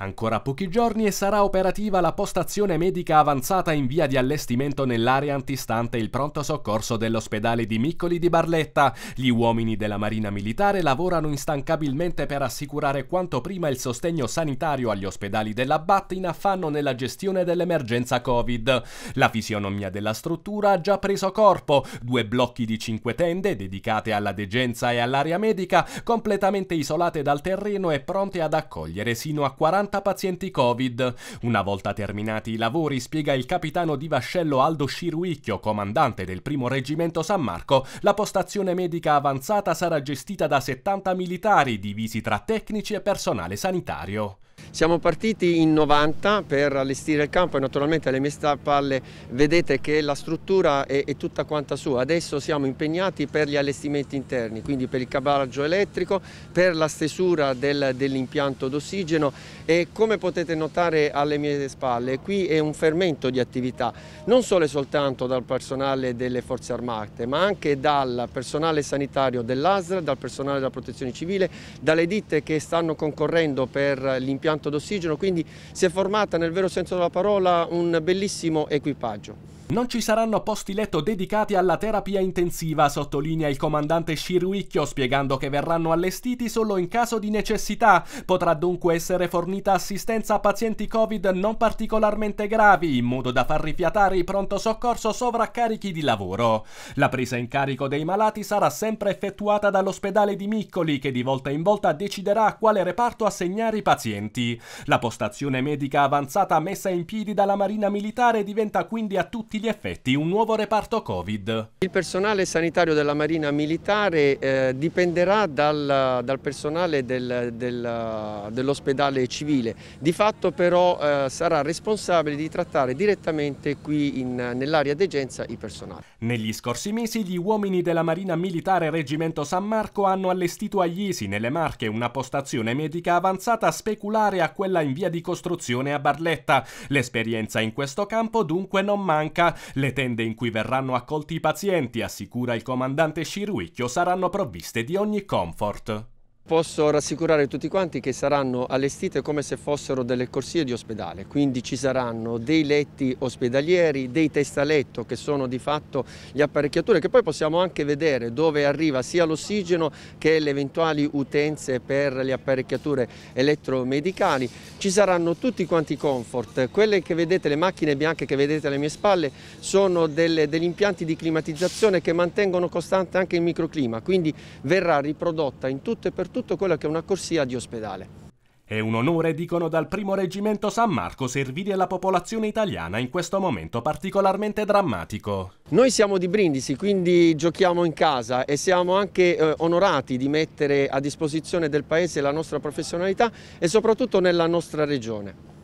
Ancora pochi giorni e sarà operativa la postazione medica avanzata in via di allestimento nell'area antistante il pronto soccorso dell'ospedale di Miccoli di Barletta. Gli uomini della Marina Militare lavorano instancabilmente per assicurare quanto prima il sostegno sanitario agli ospedali della BAT in affanno nella gestione dell'emergenza Covid. La fisionomia della struttura ha già preso corpo, due blocchi di cinque tende dedicate alla degenza e all'area medica, completamente isolate dal terreno e pronte ad accogliere sino a 40 60 pazienti Covid. Una volta terminati i lavori, spiega il capitano di vascello Aldo Sciruicchio, comandante del primo reggimento San Marco, la postazione medica avanzata sarà gestita da 70 militari divisi tra tecnici e personale sanitario. Siamo partiti in 90 per allestire il campo e naturalmente alle mie spalle vedete che la struttura è, è tutta quanta sua. Adesso siamo impegnati per gli allestimenti interni, quindi per il cabaggio elettrico, per la stesura del, dell'impianto d'ossigeno e come potete notare alle mie spalle qui è un fermento di attività, non solo e soltanto dal personale delle forze armate ma anche dal personale sanitario dell'ASRA, dal personale della protezione civile, dalle ditte che stanno concorrendo per l'impianto d'ossigeno, quindi si è formata nel vero senso della parola un bellissimo equipaggio. Non ci saranno posti letto dedicati alla terapia intensiva, sottolinea il comandante Sciruicchio, spiegando che verranno allestiti solo in caso di necessità. Potrà dunque essere fornita assistenza a pazienti Covid non particolarmente gravi, in modo da far rifiatare i pronto soccorso sovraccarichi di lavoro. La presa in carico dei malati sarà sempre effettuata dall'ospedale di Miccoli, che di volta in volta deciderà a quale reparto assegnare i pazienti. La postazione medica avanzata messa in piedi dalla Marina Militare diventa quindi a tutti tutti gli effetti un nuovo reparto Covid. Il personale sanitario della Marina Militare eh, dipenderà dal, dal personale del, del, dell'ospedale civile, di fatto però eh, sarà responsabile di trattare direttamente qui nell'area degenza i personali. Negli scorsi mesi gli uomini della Marina Militare Reggimento San Marco hanno allestito a Iesi, nelle Marche, una postazione medica avanzata speculare a quella in via di costruzione a Barletta. L'esperienza in questo campo dunque non manca le tende in cui verranno accolti i pazienti, assicura il comandante Sciruicchio, saranno provviste di ogni comfort. Posso rassicurare tutti quanti che saranno allestite come se fossero delle corsie di ospedale, quindi ci saranno dei letti ospedalieri, dei testaletto che sono di fatto le apparecchiature che poi possiamo anche vedere dove arriva sia l'ossigeno che le eventuali utenze per le apparecchiature elettromedicali. Ci saranno tutti quanti i comfort, quelle che vedete, le macchine bianche che vedete alle mie spalle sono delle, degli impianti di climatizzazione che mantengono costante anche il microclima, quindi verrà riprodotta in tutto e per tutto tutto quello che è una corsia di ospedale. È un onore, dicono dal primo reggimento San Marco, servire la popolazione italiana in questo momento particolarmente drammatico. Noi siamo di Brindisi, quindi giochiamo in casa e siamo anche eh, onorati di mettere a disposizione del Paese la nostra professionalità e soprattutto nella nostra regione.